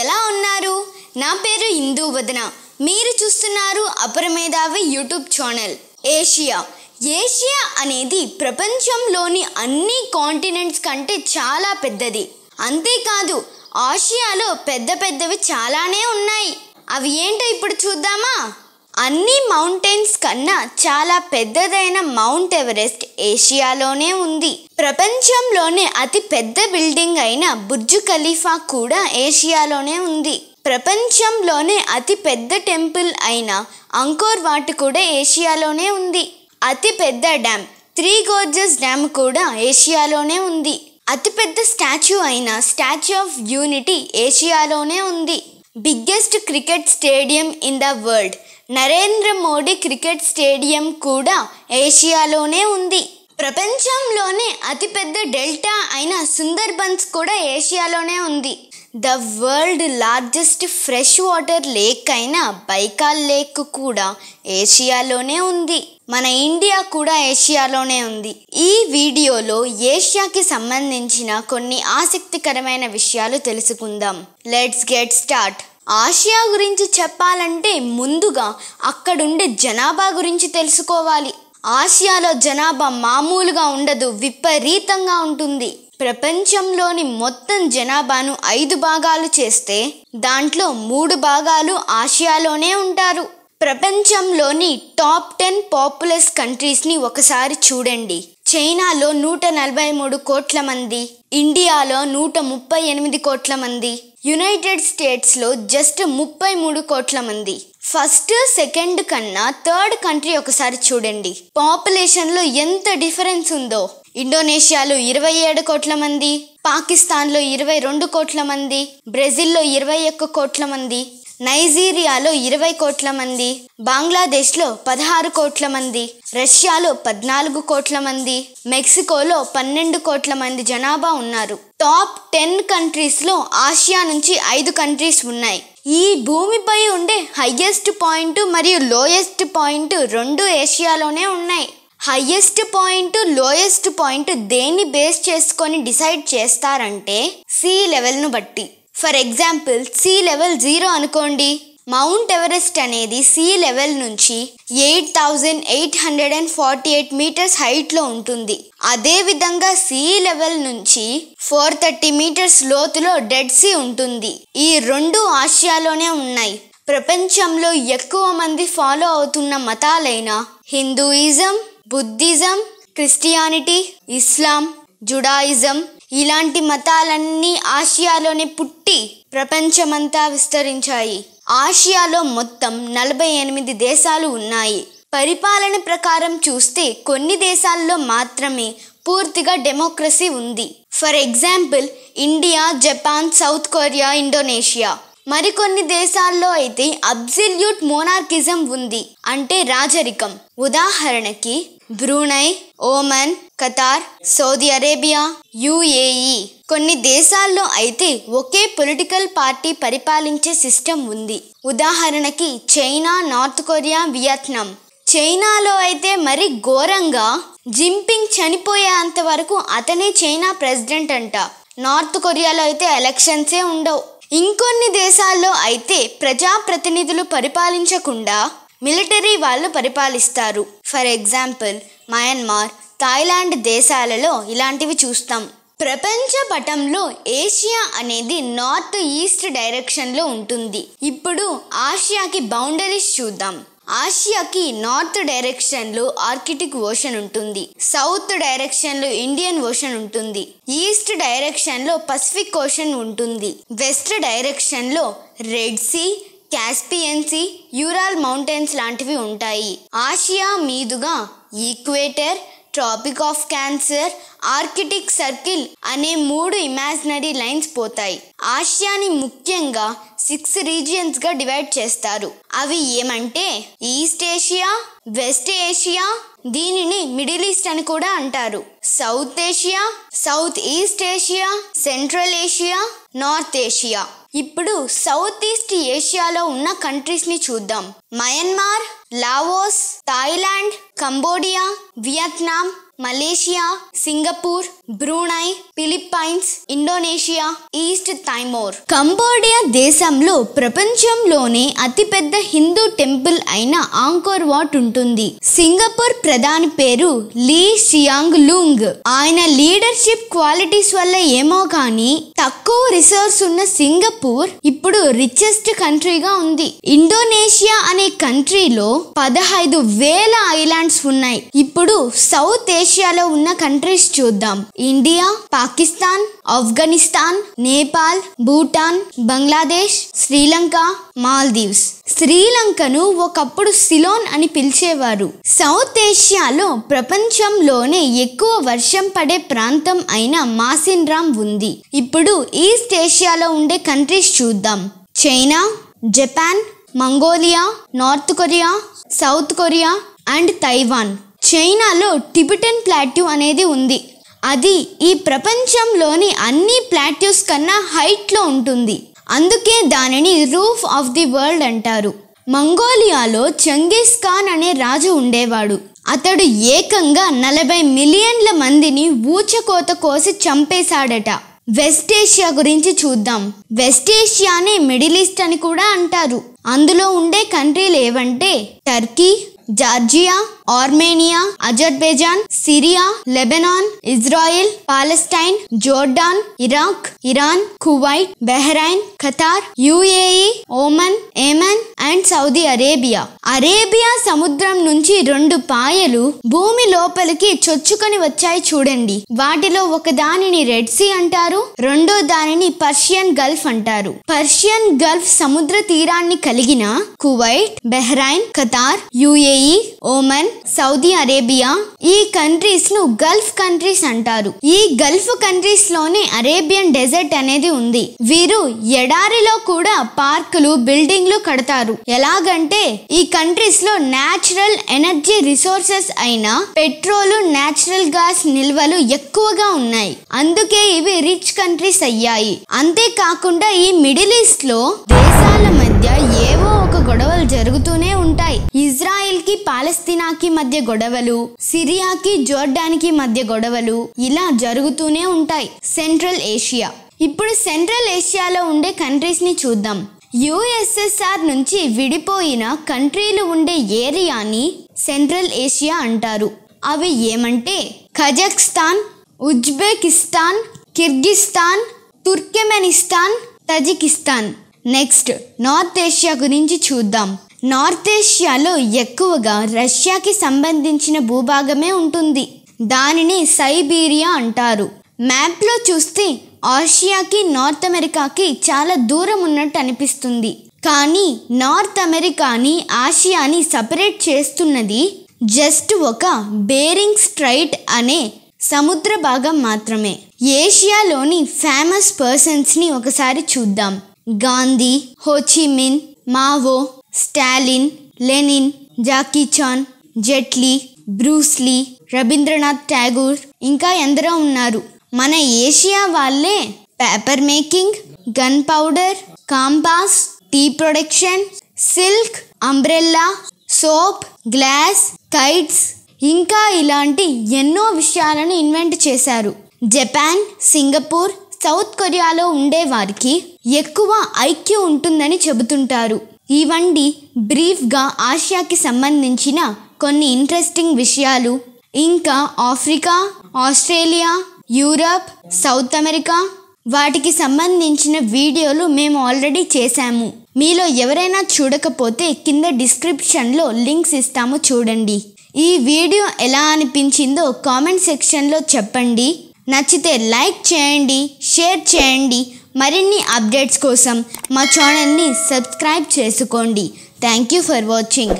ఎలా ఉన్నారు నా పేరు ఇందు వదన మీరు చూస్తున్నారు అపరమేధావి యూట్యూబ్ ఛానల్ ఏషియా ఏషియా అనేది ప్రపంచంలోని అన్ని కాంటినెంట్స్ కంటే చాలా పెద్దది అంతేకాదు ఆసియాలో పెద్ద పెద్దవి చాలానే ఉన్నాయి అవి ఏంటో ఇప్పుడు చూద్దామా అన్ని మౌంటైన్స్ కన్నా చాలా పెద్దదైన మౌంట్ ఎవరెస్ట్ ఏషియాలోనే ఉంది ప్రపంచంలోనే అతి పెద్ద బిల్డింగ్ అయిన బుర్జు ఖలీఫా కూడా ఏషియాలోనే ఉంది ప్రపంచంలోనే అతి పెద్ద టెంపుల్ అయిన అంకోర్ వాట్ కూడా ఏషియాలోనే ఉంది అతి పెద్ద డ్యామ్ త్రీ గోర్జెస్ డ్యామ్ కూడా ఏషియాలోనే ఉంది అతిపెద్ద స్టాచ్యూ అయిన స్టాచ్యూ ఆఫ్ యూనిటీ ఏషియాలోనే ఉంది biggest cricket stadium in the world Narendra Modi cricket stadium కూడా ఏషియాలోనే ఉంది ప్రపంచంలోనే అతిపెద్ద డెల్టా అయిన సుందర్బన్స్ కూడా ఏషియాలోనే ఉంది the world largest fresh water lake అయిన బైకాల్ లేక్ కూడా ఏషియాలోనే ఉంది మన ఇండియా కూడా ఏషియాలోనే ఉంది ఈ వీడియోలో ఏషియాకి సంబంధించిన కొన్ని ఆసక్తికరమైన విషయాలు తెలుసుకుందాం లెట్స్ గెట్ స్టార్ట్ ఆసియా గురించి చెప్పాలంటే ముందుగా అక్కడుండే జనాభా గురించి తెలుసుకోవాలి ఆసియాలో జనాభా మామూలుగా ఉండదు విపరీతంగా ఉంటుంది ప్రపంచంలోని మొత్తం జనాభాను ఐదు భాగాలు చేస్తే దాంట్లో మూడు భాగాలు ఆసియాలోనే ఉంటారు ప్రపంచంలోని టాప్ టెన్ పాపులస్ కంట్రీస్ని ఒకసారి చూడండి చైనాలో నూట నలభై మూడు కోట్ల మంది ఇండియాలో నూట ముప్పై ఎనిమిది కోట్ల మంది యునైటెడ్ స్టేట్స్లో జస్ట్ ముప్పై మూడు కోట్ల మంది ఫస్ట్ సెకండ్ కన్నా థర్డ్ కంట్రీ ఒకసారి చూడండి పాపులేషన్లో ఎంత డిఫరెన్స్ ఉందో ఇండోనేషియాలో ఇరవై ఏడు కోట్ల మంది పాకిస్తాన్లో ఇరవై రెండు కోట్ల మంది బ్రెజిల్లో ఇరవై ఒక్క కోట్ల మంది నైజీరియాలో ఇరవై కోట్ల మంది బంగ్లాదేశ్లో పదహారు కోట్ల మంది రష్యాలో పద్నాలుగు కోట్ల మంది మెక్సికోలో పన్నెండు కోట్ల మంది జనాభా ఉన్నారు టాప్ టెన్ కంట్రీస్లో ఆసియా నుంచి ఐదు కంట్రీస్ ఉన్నాయి ఈ భూమిపై ఉండే హయ్యెస్ట్ పాయింట్ మరియు లోయెస్ట్ పాయింట్ రెండు ఏషియాలోనే ఉన్నాయి హయ్యెస్ట్ పాయింట్ లోయెస్ట్ పాయింట్ దేన్ని బేస్ చేసుకొని డిసైడ్ చేస్తారంటే సీ లెవెల్ను బట్టి for example sea level zero అనుకోండి మౌంట్ ఎవరెస్ట్ అనేది సీ లెవెల్ నుంచి eight thousand eight hundred and forty eight metres హైట్లో ఉంటుంది అదేవిధంగా సీ లెవెల్ నుంచి ఫోర్ థర్టీ మీటర్స్ లోతులో డెడ్ సీ ఉంటుంది ఈ రెండు ఆసియాలోనే ఉన్నాయి ప్రపంచంలో ఎక్కువ మంది ఫాలో అవుతున్న మతాలైన Hinduism Buddhism Christianity Islam Judaism ఇలాంటి మతాలన్నీ ఆసియాలోనే పుట్టి ప్రపంచమంతా విస్తరించాయి ఆసియాలో మొత్తం నలభై ఎనిమిది దేశాలు ఉన్నాయి పరిపాలన ప్రకారం చూస్తే కొన్ని దేశాల్లో మాత్రమే పూర్తిగా డెమోక్రసీ ఉంది for example India Japan South Korea Indonesia మరికొన్ని దేశాల్లో అయితే అబ్జల్యూట్ మోనార్కిజం ఉంది అంటే రాజరికం ఉదాహరణకి Brunei Oman Qatar Saudi Arabia UAE కొన్ని దేశాల్లో అయితే ఒకే పొలిటికల్ పార్టీ పరిపాలించే సిస్టమ్ ఉంది ఉదాహరణకి చైనా నార్త్ కొరియా వియత్నాం చైనాలో అయితే మరి ఘోరంగా జింపింగ్ చనిపోయేంత వరకు అతనే చైనా ప్రెసిడెంట్ అంట నార్త్ కొరియాలో అయితే ఎలక్షన్సే ఉండవు ఇంకొన్ని దేశాల్లో అయితే ప్రజాప్రతినిధులు పరిపాలించకుండా మిలిటరీ వాళ్ళు పరిపాలిస్తారు ఫర్ ఎగ్జాంపుల్ మయన్మార్ థాయిలాండ్ దేశాలలో ఇలాంటివి చూస్తాం ప్రపంచ పటంలో ఏషియా అనేది నార్త్ ఈస్ట్ డైరెక్షన్లో ఉంటుంది ఇప్పుడు ఆసియాకి బౌండరీస్ చూద్దాం ఆసియాకి నార్త్ డైరెక్షన్లో ఆర్కిటిక్ ఓషన్ ఉంటుంది సౌత్ డైరెక్షన్లో ఇండియన్ ఓషన్ ఉంటుంది ఈస్ట్ డైరెక్షన్లో పసిఫిక్ ఓషన్ ఉంటుంది వెస్ట్ డైరెక్షన్లో Red Sea Caspian Sea Ural mountains లాంటివి ఉంటాయి ఆసియా మీదుగా equator Tropic of Cancer Arctic Circle అనే మూడు ఇమాజినరీ లైన్స్ పోతాయి ఆసియాని ముఖ్యంగా సిక్స్ రీజియన్స్గా డివైడ్ చేస్తారు అవి ఏమంటే ఈస్ట్ ఏషియా వెస్ట్ ఏషియా దీనిని మిడిల్ ఈస్ట్ అని కూడా అంటారు South Asia South East Asia Central Asia North Asia ఇప్పుడు సౌత్ ఈస్ట్ ఏషియాలో ఉన్న కంట్రీస్ని చూద్దాం Myanmar Laos Thailand Cambodia Vietnam Malaysia Singapore Brunei Philippines Indonesia East Timor Cambodia దేశంలో ప్రపంచంలోనే అతిపెద్ద హిందూ టెంపుల్ అయిన ఆంకోర్ వాట్ ఉంటుంది సింగపూర్ ప్రధాని పేరు లీ షియాంగ్ లూంగ్ ఆయన లీడర్షిప్ క్వాలిటీస్ వల్ల ఏమో కానీ తక్కువ రిసోర్స్ ఉన్న సింగపూర్ ఇప్పుడు రిచెస్ట్ కంట్రీగా ఉంది ఇండోనేషియా అనే కంట్రీలో పదహైదు వేల ఐలాండ్స్ ఉన్నాయి ఇప్పుడు సౌత్ ఏషియా ఏషియాలో ఉన్న కంట్రీస్ చూద్దాం ఇండియా పాకిస్తాన్ ఆఫ్ఘనిస్తాన్ నేపాల్ భూటాన్ బంగ్లాదేశ్ శ్రీలంక మాల్దీవ్స్ శ్రీలంకను ఒకప్పుడు సిలోన్ అని పిలిచేవారు సౌత్ ఏషియాలో ప్రపంచంలోనే ఎక్కువ వర్షం పడే ప్రాంతం అయిన మాసిన్రామ్ ఉంది ఇప్పుడు ఈస్ట్ ఏషియాలో ఉండే కంట్రీస్ చూద్దాం China Japan Mongolia North Korea South Korea and Taiwan చైనాలో టిబిటన్ ప్లాట్యూ అనేది ఉంది అది ఈ ప్రపంచంలోని అన్ని ప్లాట్యూస్ కన్నా హైట్లో ఉంటుంది అందుకే దానిని రూఫ్ ఆఫ్ ది వరల్డ్ అంటారు మంగోలియాలో చంగీస్ ఖాన్ అనే రాజు ఉండేవాడు అతడు ఏకంగా నలభై మిలియన్ల మందిని ఊచకోత కోసి చంపేశాడట వెస్ట్ ఏషియా గురించి చూద్దాం వెస్ట్ ఏషియానే మిడిల్ ఈస్ట్ అని కూడా అంటారు అందులో ఉండే కంట్రీలు ఏవంటే Turkey Georgia Armenia Azerbaijan Syria Lebanon Israel Palestine Jordan Iraq Iran Kuwait Bahrain Qatar UAE Oman Yemen and Saudi Arabia Arabia సముద్రం నుంచి రెండు పాయలు భూమి లోపలికి చొచ్చుకొని వచ్చాయి చూడండి వాటిలో ఒక దానిని రెడ్ సీ అంటారు రెండో దానిని పర్షియన్ గల్ఫ్ అంటారు పర్షియన్ గల్ఫ్ సముద్ర తీరాన్ని కలిగిన Kuwait Bahrain Qatar UAE Oman Saudi Arabia ఈ కంట్రీస్ ను గల్ఫ్ కంట్రీస్ అంటారు ఈ గల్ఫ్ కంట్రీస్ లోనే అరేబియన్ డెజర్ట్ అనేది ఉంది వీరు ఎడారిలో కూడా పార్కులు బిల్డింగ్లు కడతారు ఎలాగంటే ఈ కంట్రీస్ లో నేచురల్ ఎనర్జీ రిసోర్సెస్ అయిన పెట్రోల్ నేచురల్ గ్యాస్ నిల్వలు ఎక్కువగా ఉన్నాయి అందుకే ఇవి రిచ్ కంట్రీస్ అయ్యాయి అంతేకాకుండా ఈ మిడిల్ ఈస్ట్ లో దేశాల మధ్య ఏవో ఒక గొడవలు జరుగుతూనే ఉంటాయి పాలస్తీనాకి మధ్య గొడవలు సిరియాకి జోర్డానికి మధ్య గొడవలు ఇలా జరుగుతూనే ఉంటాయి సెంట్రల్ ఏషియా ఇప్పుడు సెంట్రల్ ఏషియాలో ఉండే కంట్రీస్ని చూద్దాం యుఎస్ఎస్ఆర్ నుంచి విడిపోయిన కంట్రీలు ఉండే ఏరియాని సెంట్రల్ ఏషియా అంటారు అవి ఏమంటే Kazakhstan Uzbekistan Kyrgyzstan Turkmenistan Tajikistan next North Asia గురించి చూద్దాం నార్త్ ఏషియాలో ఎక్కువగా రష్యాకి సంబంధించిన భూభాగమే ఉంటుంది దానిని సైబీరియా అంటారు మ్యాప్లో చూస్తే ఆసియాకి నార్త్ అమెరికాకి చాలా దూరం ఉన్నట్టు అనిపిస్తుంది కానీ నార్త్ అమెరికాని ఆసియాని సపరేట్ చేస్తున్నది జస్ట్ ఒక బేరింగ్ స్ట్రైట్ అనే సముద్ర భాగం మాత్రమే ఏషియాలోని ఫేమస్ పర్సన్స్ని ఒకసారి చూద్దాం Gandhi Ho Chi Minh Mao Stalin Lenin Jackie Chan Jet Li Bruce Lee Rabindranath Tagore ఇంకా ఎందరో ఉన్నారు మన ఏషియా వాళ్ళే paper making gunpowder compass tea production silk umbrella soap glass kites ఇంకా ఇలాంటి ఎన్నో విషయాలను ఇన్వెంట్ చేశారు జపాన్ సింగపూర్ సౌత్ కొరియాలో ఉండే వారికి ఎక్కువ ఐక్యూ ఉంటుందని చెబుతుంటారు ఇవండి బ్రీఫ్గా ఆసియాకి సంబంధించిన కొన్ని ఇంట్రెస్టింగ్ విషయాలు ఇంకా Africa Australia Europe South America వాటికి సంబంధించిన వీడియోలు మేము ఆల్రెడీ చేశాము మీలో ఎవరైనా చూడకపోతే కింద డిస్క్రిప్షన్లో లింక్స్ ఇస్తాము చూడండి ఈ వీడియో ఎలా అనిపించిందో కామెంట్ సెక్షన్లో చెప్పండి నచ్చితే లైక్ చేయండి షేర్ చేయండి మరిన్ని అప్డేట్స్ కోసం మా ఛానల్ని సబ్స్క్రైబ్ చేసుకోండి థ్యాంక్ యూ ఫర్ వాచింగ్